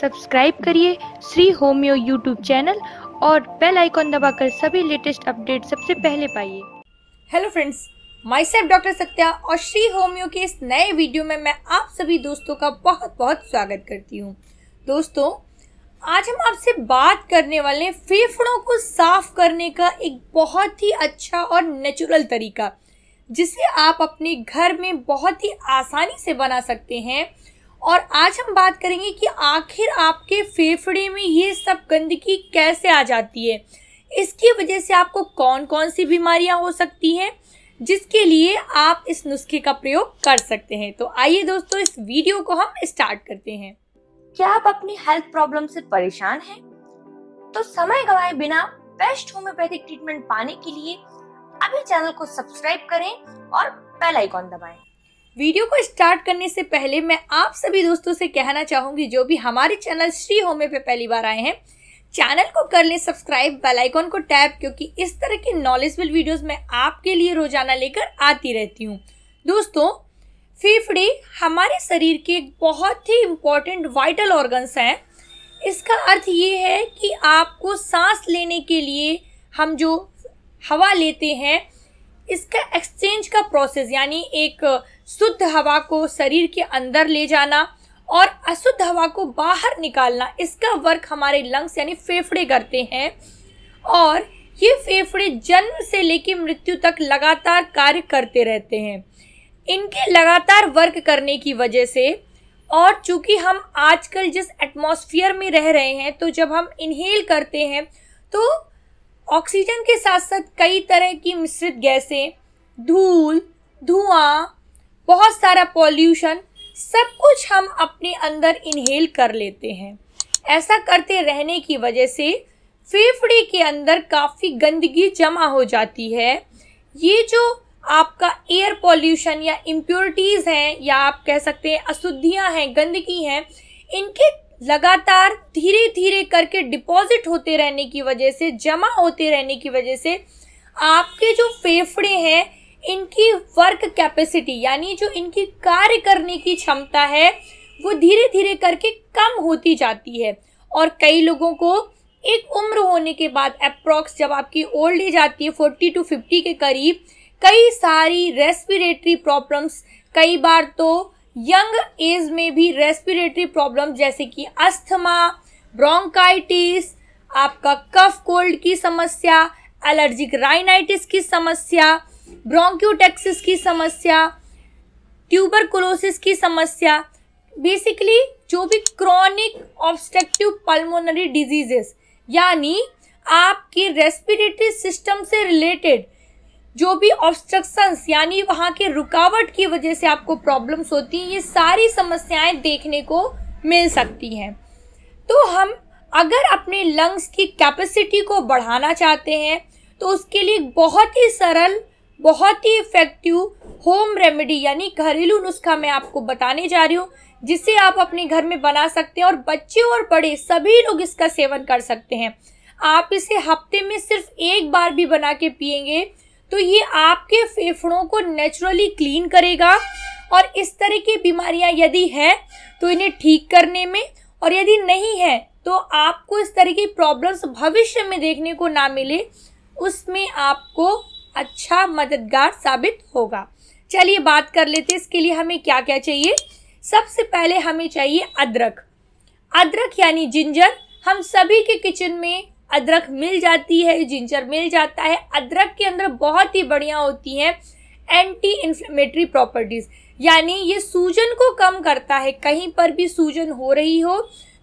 subscribe करिए Shri homeo YouTube channel और bell icon दबाकर सभी लेटेस्ट अपडेट सबसे पहले पाइए hello friends myself doctor Satya और श्री होम्यो के इस नए वीडियो में मैं आप सभी दोस्तों का बहुत बहुत स्वागत करती हूँ दोस्तों आज हम आपसे बात करने वाले हैं फेफड़ों को साफ करने का एक बहुत ही अच्छा और नेचुरल तरीका जिसे आप अपने घर में बहुत ही आसानी से बना सकते हैं और आज हम बात करेंगे कि आखिर आपके फेफड़े में ये सब गंदगी कैसे आ जाती है इसकी वजह से आपको कौन कौन सी बीमारियां हो सकती हैं जिसके लिए आप इस नुस्खे का प्रयोग कर सकते हैं तो आइए दोस्तों इस वीडियो को हम स्टार्ट करते हैं क्या आप अपनी हेल्थ प्रॉब्लम से परेशान हैं तो समय गवाए बिना बेस्ट होम्योपैथिक ट्रीटमेंट पाने के लिए अभी चैनल को सब्सक्राइब करें और बेल आइकॉन दबाएं वीडियो को स्टार्ट करने से पहले मैं आप सभी दोस्तों से कहना चाहूंगी जो भी हमारे चैनल श्री होमे पे पहली बार आए हैं चैनल को कर लें सब्सक्राइब बेल आइकॉन को टैप क्योंकि इस तरह के नॉलेजफुल वीडियोस मैं आपके लिए रोजाना लेकर आती रहती हूँ दोस्तों फेफड़े हमारे शरीर के बहुत ही इम्पॉर्टेंट वाइटल ऑर्गन्स हैं इसका अर्थ ये है कि आपको सांस लेने के लिए हम जो हवा लेते हैं इसका एक्सचेंज का प्रोसेस यानी एक शुद्ध हवा को शरीर के अंदर ले जाना और अशुद्ध हवा को बाहर निकालना इसका वर्क हमारे लंग्स यानी फेफड़े करते हैं और ये फेफड़े जन्म से लेकर मृत्यु तक लगातार कार्य करते रहते हैं इनके लगातार वर्क करने की वजह से और चूंकि हम आजकल जिस एटमॉस्फेयर में रह रहे हैं तो जब हम इनहेल करते हैं तो ऑक्सीजन के साथ साथ कई तरह की मिश्रित गैसें धूल धुआं बहुत सारा पॉल्यूशन सब कुछ हम अपने अंदर इनहेल कर लेते हैं ऐसा करते रहने की वजह से फेफड़े के अंदर काफ़ी गंदगी जमा हो जाती है ये जो आपका एयर पॉल्यूशन या इम्प्योरिटीज़ हैं या आप कह सकते हैं अशुद्धियाँ हैं गंदगी हैं इनके लगातार धीरे धीरे करके डिपॉजिट होते रहने की वजह से जमा होते रहने की वजह से आपके जो फेफड़े हैं इनकी वर्क कैपेसिटी यानी जो इनकी कार्य करने की क्षमता है वो धीरे धीरे करके कम होती जाती है और कई लोगों को एक उम्र होने के बाद अप्रॉक्स जब आपकी ओल्ड एज आती है फोर्टी टू फिफ्टी के करीब कई सारी रेस्पिरेटरी प्रॉब्लम्स कई बार तो यंग एज में भी रेस्पिरेटरी प्रॉब्लम जैसे कि अस्थमा ब्रोंकाइटिस आपका कफ कोल्ड की समस्या एलर्जिक राइनाइटिस की समस्या ब्रोंक्यूटेक्सिस की समस्या ट्यूबरकुलोसिस की समस्या बेसिकली जो भी क्रॉनिक ऑब्स्ट्रक्टिव पल्मोनरी डिजीजेस यानी आपकी रेस्पिरेटरी सिस्टम से रिलेटेड जो भी ऑब्स्ट्रक्शन यानी वहाँ के रुकावट की वजह से आपको प्रॉब्लम्स होती हैं ये सारी समस्याएं देखने को मिल सकती हैं तो हम अगर अपने लंग्स की कैपेसिटी को बढ़ाना चाहते हैं तो उसके लिए बहुत ही सरल बहुत ही इफ़ेक्टिव होम रेमेडी यानी घरेलू नुस्खा मैं आपको बताने जा रही हूँ जिसे आप अपने घर में बना सकते हैं और बच्चे और बड़े सभी लोग इसका सेवन कर सकते हैं आप इसे हफ्ते में सिर्फ एक बार भी बना के पियेंगे तो ये आपके फेफड़ों को नेचुरली क्लीन करेगा और इस तरह की बीमारियां यदि है तो इन्हें ठीक करने में और यदि नहीं है तो आपको इस तरह की प्रॉब्लम्स भविष्य में देखने को ना मिले उसमें आपको अच्छा मददगार साबित होगा चलिए बात कर लेते हैं इसके लिए हमें क्या क्या चाहिए सबसे पहले हमें चाहिए अदरक अदरक यानी जिंजर हम सभी के किचन में अदरक मिल जाती है जिंजर मिल जाता है अदरक के अंदर बहुत ही बढ़िया होती हैं एंटी इन्फ्लेमेटरी प्रॉपर्टीज़ यानी ये सूजन को कम करता है कहीं पर भी सूजन हो रही हो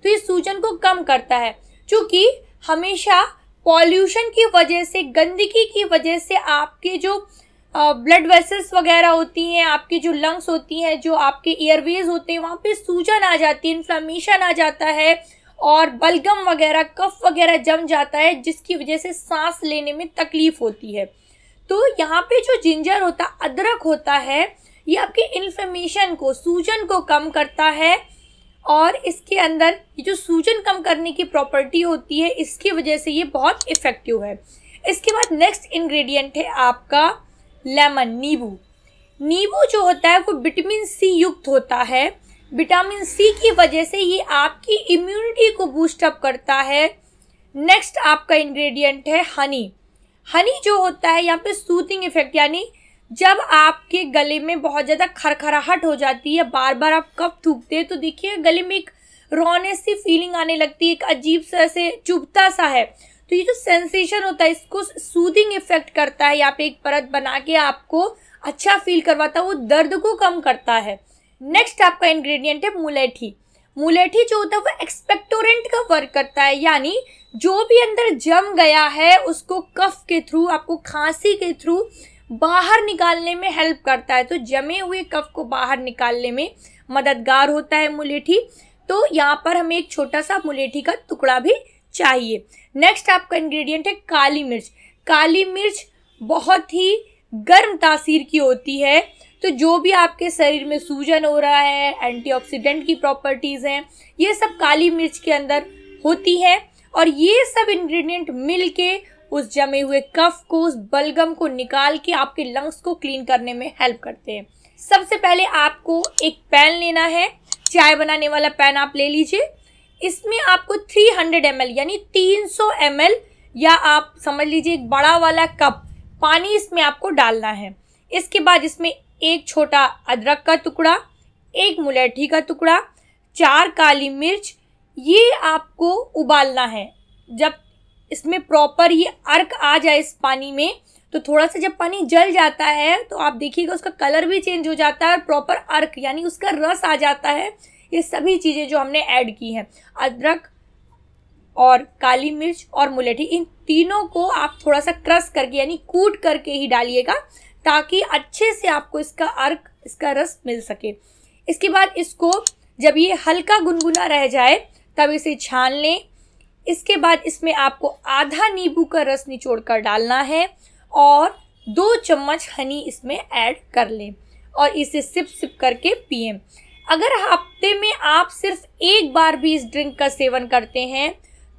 तो ये सूजन को कम करता है क्योंकि हमेशा पॉल्यूशन की वजह से गंदगी की वजह से आपके जो ब्लड वेसल्स वगैरह होती हैं आपके जो लंग्स होती हैं जो आपके एयरवेज होते हैं वहाँ पे सूजन आ जाती है इन्फ्लामेशन आ जाता है और बलगम वगैरह कफ वगैरह जम जाता है जिसकी वजह से सांस लेने में तकलीफ होती है तो यहाँ पे जो जिंजर होता अदरक होता है ये आपके इन्फ्लेमेशन को सूजन को कम करता है और इसके अंदर ये जो सूजन कम करने की प्रॉपर्टी होती है इसकी वजह से ये बहुत इफ़ेक्टिव है इसके बाद नेक्स्ट इंग्रेडिएंट है आपका लेमन नींबू नींबू जो होता है वो विटामिन सी युक्त होता है विटामिन सी की वजह से ये आपकी इम्यूनिटी को बूस्टअप करता है नेक्स्ट आपका इंग्रेडिएंट है हनी हनी जो होता है यहाँ पे सूथिंग इफेक्ट यानी जब आपके गले में बहुत ज़्यादा खरखराहट हो जाती है बार बार आप कब थूकते हैं तो देखिए गले में एक रोनेस सी फीलिंग आने लगती है एक अजीब सा से चुभता सा है तो ये जो सेंसेशन होता है इसको सूदिंग इफेक्ट करता है यहाँ पे एक परत बना के आपको अच्छा फील करवाता है वो दर्द को कम करता है नेक्स्ट आपका इंग्रेडिएंट है मुलेठी मुलेठी जो होता है वो एक्सपेक्टोरेंट का वर्क करता है यानी जो भी अंदर जम गया है उसको कफ के थ्रू आपको खांसी के थ्रू बाहर निकालने में हेल्प करता है तो जमे हुए कफ को बाहर निकालने में मददगार होता है मुलेठी तो यहाँ पर हमें एक छोटा सा मुलेठी का टुकड़ा भी चाहिए नेक्स्ट आपका इंग्रेडिएंट है काली मिर्च काली मिर्च बहुत ही गर्म तासीर की होती है तो जो भी आपके शरीर में सूजन हो रहा है एंटीऑक्सीडेंट की प्रॉपर्टीज़ हैं ये सब काली मिर्च के अंदर होती है और ये सब इंग्रेडिएंट मिल के उस जमे हुए कफ को उस बलगम को निकाल के आपके लंग्स को क्लीन करने में हेल्प करते हैं सबसे पहले आपको एक पैन लेना है चाय बनाने वाला पैन आप ले लीजिए इसमें आपको 300 ml यानी 300 ml या आप समझ लीजिए एक बड़ा वाला कप पानी इसमें आपको डालना है इसके बाद इसमें एक छोटा अदरक का टुकड़ा एक मुलैठी का टुकड़ा चार काली मिर्च ये आपको उबालना है जब इसमें प्रॉपर ये अर्क आ जाए इस पानी में तो थोड़ा सा जब पानी जल जाता है तो आप देखिएगा उसका कलर भी चेंज हो जाता है और प्रॉपर अर्क यानी उसका रस आ जाता है ये सभी चीज़ें जो हमने ऐड की हैं अदरक और काली मिर्च और मुलेठी इन तीनों को आप थोड़ा सा क्रस करके यानी कूट करके ही डालिएगा ताकि अच्छे से आपको इसका अर्क इसका रस मिल सके इसके बाद इसको जब ये हल्का गुनगुना रह जाए तब इसे छान लें इसके बाद इसमें आपको आधा नींबू का रस निचोड़ कर डालना है और दो चम्मच हनी इसमें ऐड कर लें और इसे सिप सिप करके पिए अगर हफ्ते में आप सिर्फ एक बार भी इस ड्रिंक का सेवन करते हैं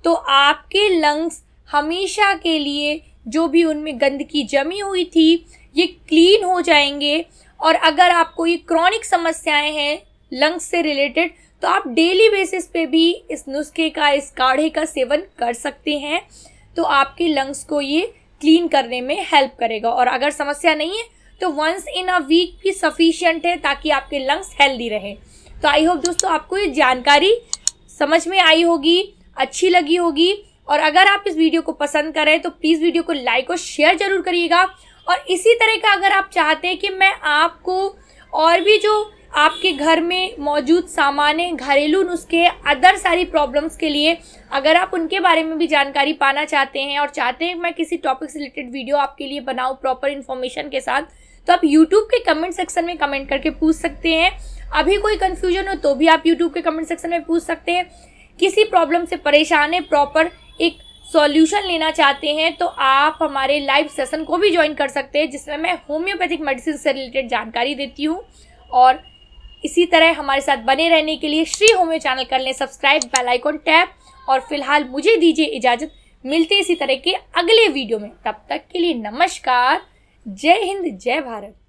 तो आपके लंग्स हमेशा के लिए जो भी उनमें गंदगी जमी हुई थी ये क्लीन हो जाएंगे और अगर आपको ये क्रॉनिक समस्याएं हैं लंग्स से रिलेटेड तो आप डेली बेसिस पे भी इस नुस्खे का इस काढ़े का सेवन कर सकते हैं तो आपके लंग्स को ये क्लीन करने में हेल्प करेगा और अगर समस्या नहीं है तो वंस इन अ वीक भी सफिशियंट है ताकि आपके लंग्स हेल्दी रहे तो आई होप दोस्तों आपको ये जानकारी समझ में आई होगी अच्छी लगी होगी और अगर आप इस वीडियो को पसंद करें तो प्लीज़ वीडियो को लाइक और शेयर जरूर करिएगा और इसी तरह का अगर आप चाहते हैं कि मैं आपको और भी जो आपके घर में मौजूद सामान्य घरेलू नुस्खे अदर सारी प्रॉब्लम्स के लिए अगर आप उनके बारे में भी जानकारी पाना चाहते हैं और चाहते हैं मैं किसी टॉपिक से रिलेटेड वीडियो आपके लिए बनाऊँ प्रॉपर इन्फॉर्मेशन के साथ तो आप यूट्यूब के कमेंट सेक्शन में कमेंट करके पूछ सकते हैं अभी कोई कन्फ्यूजन हो तो भी आप यूट्यूब के कमेंट सेक्शन में पूछ सकते हैं किसी प्रॉब्लम से परेशान है प्रॉपर एक सॉल्यूशन लेना चाहते हैं तो आप हमारे लाइव सेशन को भी ज्वाइन कर सकते हैं जिसमें मैं होम्योपैथिक मेडिसिन से रिलेटेड जानकारी देती हूँ और इसी तरह हमारे साथ बने रहने के लिए श्री होम्यो चैनल कर लें सब्सक्राइब बेल आइकॉन टैप और फिलहाल मुझे दीजिए इजाज़त मिलते इसी तरह के अगले वीडियो में तब तक के लिए नमस्कार जय हिंद जय भारत